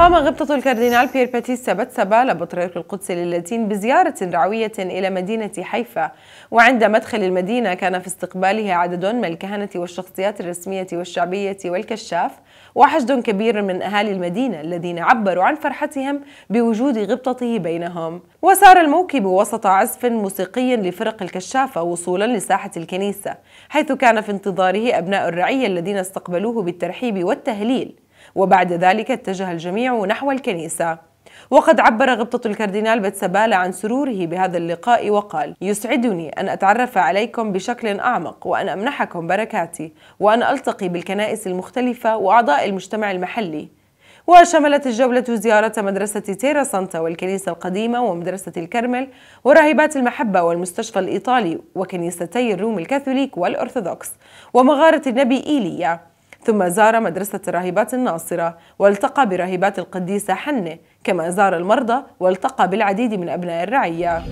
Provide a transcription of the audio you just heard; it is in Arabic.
قام غبطة الكاردينال بيير باتيس سبتسبة لبطريرك القدس للاتين بزيارة رعوية إلى مدينة حيفا وعند مدخل المدينة كان في استقباله عدد من الكهنة والشخصيات الرسمية والشعبية والكشاف وحشد كبير من أهالي المدينة الذين عبروا عن فرحتهم بوجود غبطته بينهم وسار الموكب وسط عزف موسيقي لفرق الكشافة وصولا لساحة الكنيسة حيث كان في انتظاره أبناء الرعية الذين استقبلوه بالترحيب والتهليل وبعد ذلك اتجه الجميع نحو الكنيسة وقد عبر غبطة الكاردينال بتسبالة عن سروره بهذا اللقاء وقال يسعدني أن أتعرف عليكم بشكل أعمق وأن أمنحكم بركاتي وأن ألتقي بالكنائس المختلفة وأعضاء المجتمع المحلي وشملت الجولة زيارة مدرسة تيرا سانتا والكنيسة القديمة ومدرسة الكرمل وراهبات المحبة والمستشفى الإيطالي وكنيستي الروم الكاثوليك والأرثوذكس ومغارة النبي إيليا ثم زار مدرسة الراهبات الناصرة والتقى براهبات القديسة حنة كما زار المرضى والتقى بالعديد من أبناء الرعية